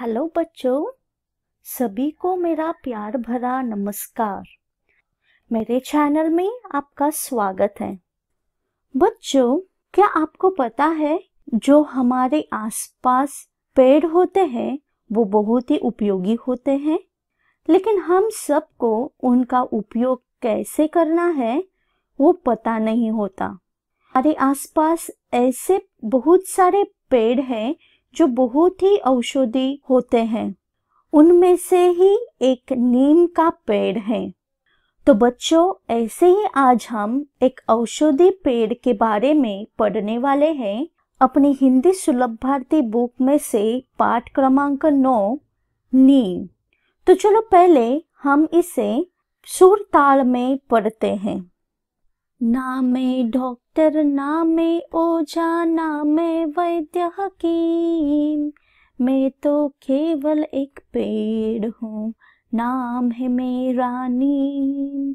Hello बच्चों सभी को मेरा प्यार भरा नमस्कार मेरे चैनल में आपका स्वागत है बच्चों क्या आपको पता है जो हमारे आसपास पेड़ होते हैं वो बहुत ही उपयोगी होते हैं लेकिन हम सबको उनका उपयोग कैसे करना है वो पता नहीं होता हमारे आसपास ऐसे बहुत सारे पेड़ हैं जो बहुत ही औषधि होते हैं उनमें से ही एक नीम का पेड़ है तो बच्चों ऐसे ही आज हम एक औषधि पेड़ के बारे में पढ़ने वाले हैं अपनी हिंदी सुलभ भारती बुक में से पाठ क्रमांक नौ नीम तो चलो पहले हम इसे सुर ताल में पढ़ते हैं नामे ढोक तरना में ओझा नाम वैद्य हकीम मैं तो केवल एक पेड़ हूँ नाम है मेरा नीम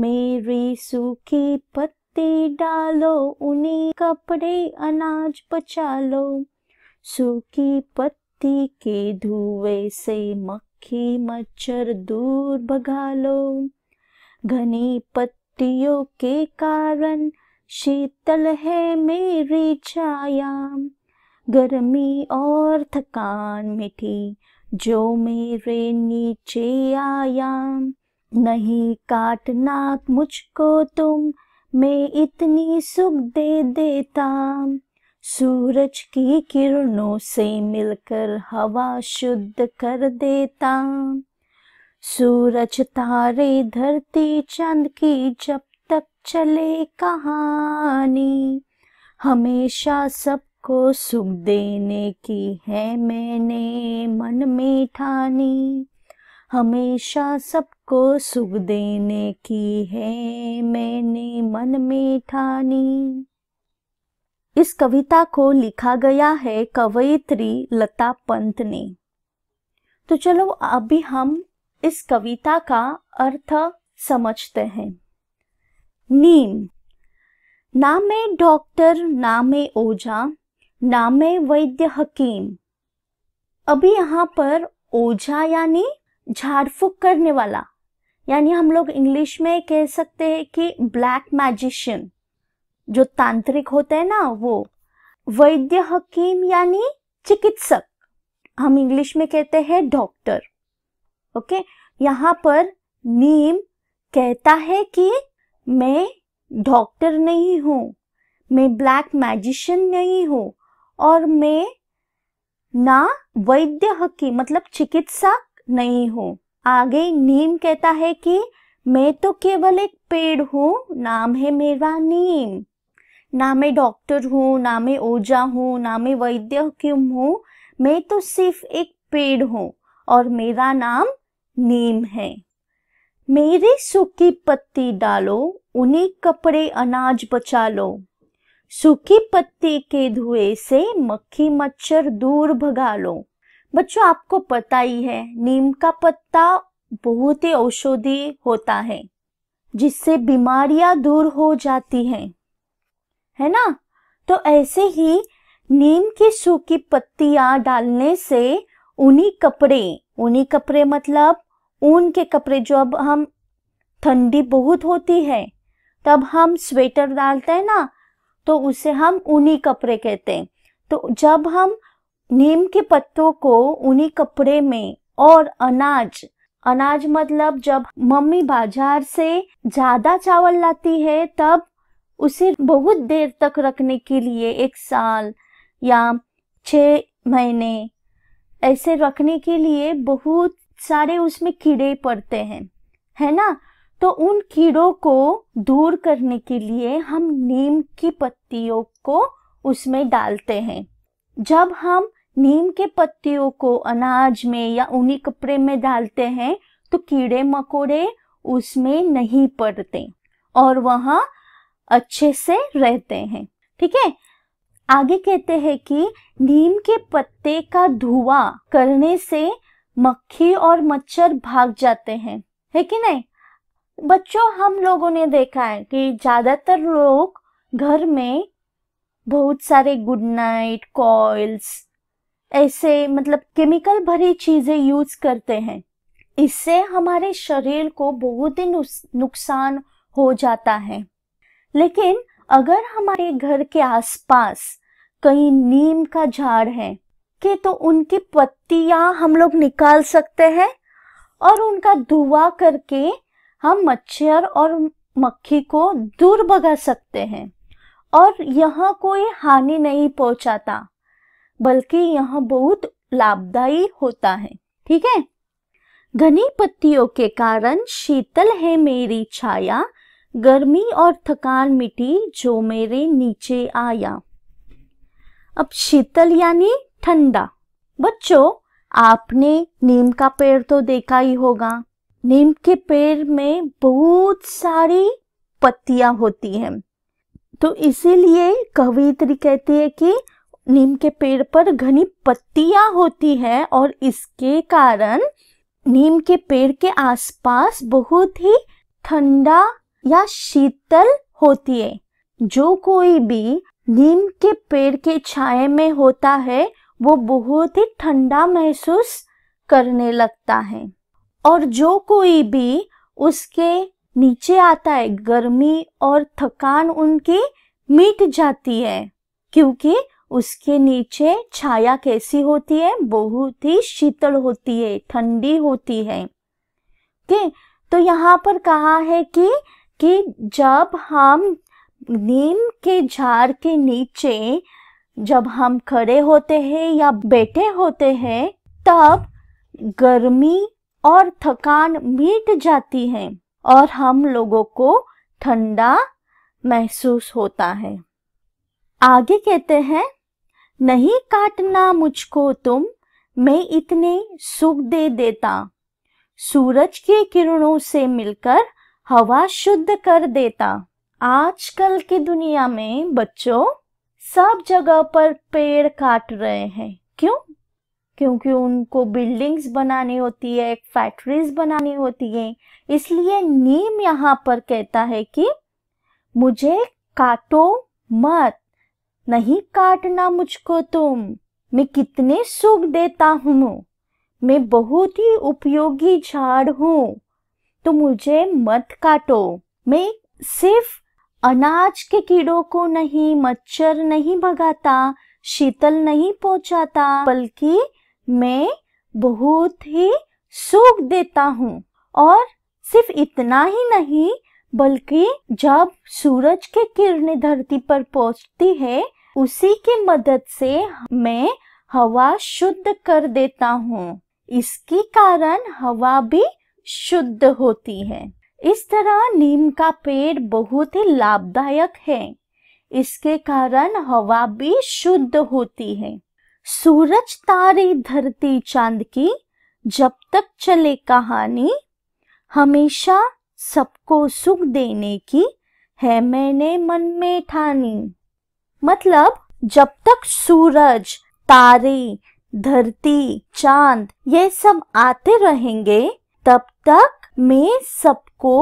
मेरी सूखी पत्ती डालो उन्हीं कपड़े अनाज बचा लो सूखी पत्ती के धुए से मक्खी मच्छर दूर भगा लो घनी पत्तियों के कारण शीतल है मेरी छाया गर्मी और थकान मिठी जो मेरे नीचे आया नहीं काटना मुझको तुम मैं इतनी सुख दे देता सूरज की किरणों से मिलकर हवा शुद्ध कर देता सूरज तारे धरती चंद की जब चले कहानी हमेशा सबको सुख देने की है मैंने मन में ठानी हमेशा सबको सुख देने की है मैंने मन में ठानी इस कविता को लिखा गया है कवयित्री लता पंत ने तो चलो अभी हम इस कविता का अर्थ समझते हैं नीम नाम डॉक्टर नाम ओझा नामे वैद्य हकीम अभी यहाँ पर ओझा यानी झाड़ फूक करने वाला यानी हम लोग इंग्लिश में कह सकते हैं कि ब्लैक मैजिशियन जो तांत्रिक होते हैं ना वो वैद्य हकीम यानी चिकित्सक हम इंग्लिश में कहते हैं डॉक्टर ओके यहाँ पर नीम कहता है कि मैं डॉक्टर नहीं हूँ मैं ब्लैक मैजिशियन नहीं हूँ और मैं ना वैद्य हकी मतलब चिकित्सक नहीं हूँ आगे नीम कहता है कि मैं तो केवल एक पेड़ हूँ नाम है मेरा नीम ना मैं डॉक्टर हूँ ना मैं ओझा हूँ ना मैं वैद्य हकीम हूँ मैं तो सिर्फ एक पेड़ हूँ और मेरा नाम नीम है मेरे सूखी पत्ती डालो उन्हें कपड़े अनाज बचा लो सूखी पत्ती के धुएं से मक्खी मच्छर दूर भगा लो बच्चों आपको पता ही है नीम का पत्ता बहुत ही औषधि होता है जिससे बीमारियां दूर हो जाती हैं है ना तो ऐसे ही नीम की सूखी पत्तियां डालने से उन्हीं कपड़े उन्हीं कपड़े मतलब ऊन के कपड़े जो अब हम ठंडी बहुत होती है तब हम स्वेटर डालते हैं ना तो उसे हम ऊनी कपड़े कहते हैं तो जब हम नीम के पत्तों को ऊनी कपड़े में और अनाज अनाज मतलब जब मम्मी बाजार से ज्यादा चावल लाती है तब उसे बहुत देर तक रखने के लिए एक साल या छ महीने ऐसे रखने के लिए बहुत सारे उसमें कीड़े पड़ते हैं है ना तो उन कीड़ों को दूर करने के लिए हम नीम की पत्तियों को उसमें डालते हैं जब हम नीम के पत्तियों को अनाज में या ऊनी कपड़े में डालते हैं तो कीड़े मकोड़े उसमें नहीं पड़ते और वह अच्छे से रहते हैं ठीक है आगे कहते हैं कि नीम के पत्ते का धुआं करने से मक्खी और मच्छर भाग जाते हैं है कि नहीं बच्चों हम लोगों ने देखा है कि ज्यादातर लोग घर में बहुत सारे गुड नाइट कॉइल्स ऐसे मतलब केमिकल भरी चीजें यूज करते हैं इससे हमारे शरीर को बहुत ही नुकसान हो जाता है लेकिन अगर हमारे घर के आसपास कहीं नीम का झाड़ है के तो उनकी पत्तियां हम लोग निकाल सकते हैं और उनका धुआं करके हम मच्छर और मक्खी को दूर भगा सकते हैं और यह कोई हानि नहीं पहुंचाता बल्कि यह बहुत लाभदायी होता है ठीक है घनी पत्तियों के कारण शीतल है मेरी छाया गर्मी और थकान मिटी जो मेरे नीचे आया अब शीतल यानी ठंडा बच्चों आपने नीम का पेड़ तो देखा ही होगा नीम के पेड़ में बहुत सारी पत्तियां होती हैं तो इसीलिए कवित्री कहती है कि नीम के पेड़ पर घनी पत्तियां होती हैं और इसके कारण नीम के पेड़ के आसपास बहुत ही ठंडा या शीतल होती है जो कोई भी नीम के पेड़ के छाये में होता है वो बहुत ही ठंडा महसूस करने लगता है और जो कोई भी उसके नीचे आता है गर्मी और थकान उनकी मिट जाती है क्योंकि उसके नीचे छाया कैसी होती है बहुत ही शीतल होती है ठंडी होती है के? तो यहाँ पर कहा है कि कि जब हम नीम के झाड़ के नीचे जब हम खड़े होते हैं या बैठे होते हैं तब गर्मी और थकान मिट जाती है और हम लोगों को ठंडा महसूस होता है आगे कहते हैं नहीं काटना मुझको तुम मैं इतने सुख दे देता सूरज के किरणों से मिलकर हवा शुद्ध कर देता आजकल की दुनिया में बच्चों सब जगह पर पेड़ काट रहे हैं क्यों क्योंकि उनको बिल्डिंग्स बनानी होती है फैक्ट्रीज बनानी होती है इसलिए नीम यहाँ पर कहता है कि मुझे काटो मत नहीं काटना मुझको तुम मैं कितने सुख देता हूँ मैं बहुत ही उपयोगी झाड़ हूँ तो मुझे मत काटो मैं सिर्फ अनाज के कीड़ों को नहीं मच्छर नहीं भगाता शीतल नहीं पहुंचाता बल्कि मैं बहुत ही सूख देता हूँ और सिर्फ इतना ही नहीं बल्कि जब सूरज के किरणें धरती पर पहुंचती है उसी की मदद से मैं हवा शुद्ध कर देता हूँ इसके कारण हवा भी शुद्ध होती है इस तरह नीम का पेड़ बहुत ही लाभदायक है इसके कारण हवा भी शुद्ध होती है सूरज तारे धरती चांद की जब तक चले कहानी हमेशा सबको सुख देने की है मैंने मन में ठानी मतलब जब तक सूरज तारे धरती चांद ये सब आते रहेंगे तब तक में सबको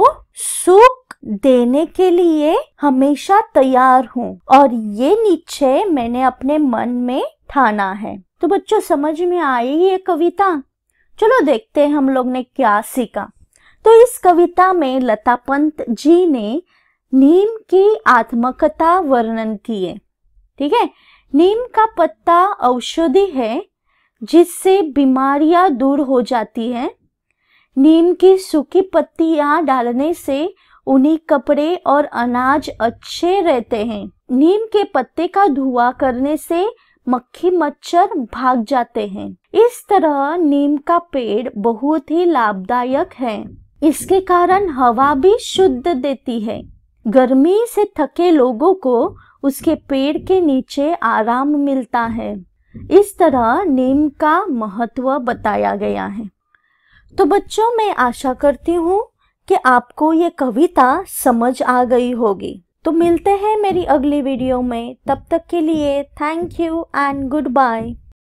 सुख देने के लिए हमेशा तैयार हूँ और ये नीचे मैंने अपने मन में ठाना है तो बच्चों समझ में आई ये कविता चलो देखते हैं हम लोग ने क्या सीखा तो इस कविता में लता पंत जी ने नीम की आत्मकथा वर्णन की है ठीक है नीम का पत्ता औषधि है जिससे बीमारियां दूर हो जाती हैं नीम की सूखी पत्तियां डालने से उन्हें कपड़े और अनाज अच्छे रहते हैं नीम के पत्ते का धुआं करने से मक्खी मच्छर भाग जाते हैं इस तरह नीम का पेड़ बहुत ही लाभदायक है इसके कारण हवा भी शुद्ध देती है गर्मी से थके लोगों को उसके पेड़ के नीचे आराम मिलता है इस तरह नीम का महत्व बताया गया है तो बच्चों मैं आशा करती हूँ कि आपको ये कविता समझ आ गई होगी तो मिलते हैं मेरी अगली वीडियो में तब तक के लिए thank you and good bye